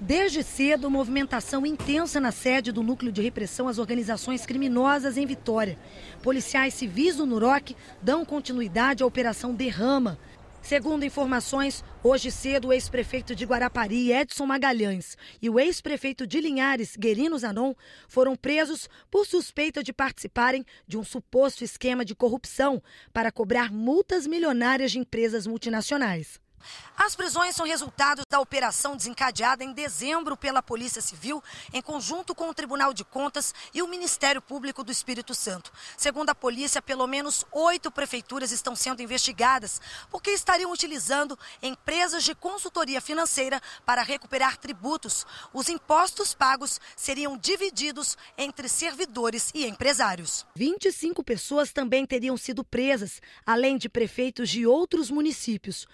Desde cedo, movimentação intensa na sede do Núcleo de Repressão às Organizações Criminosas em Vitória. Policiais civis do NUROC dão continuidade à Operação Derrama. Segundo informações, hoje cedo o ex-prefeito de Guarapari, Edson Magalhães, e o ex-prefeito de Linhares, Guerino Zanon, foram presos por suspeita de participarem de um suposto esquema de corrupção para cobrar multas milionárias de empresas multinacionais. As prisões são resultado da operação desencadeada em dezembro pela Polícia Civil, em conjunto com o Tribunal de Contas e o Ministério Público do Espírito Santo. Segundo a polícia, pelo menos oito prefeituras estão sendo investigadas porque estariam utilizando empresas de consultoria financeira para recuperar tributos. Os impostos pagos seriam divididos entre servidores e empresários. 25 pessoas também teriam sido presas, além de prefeitos de outros municípios.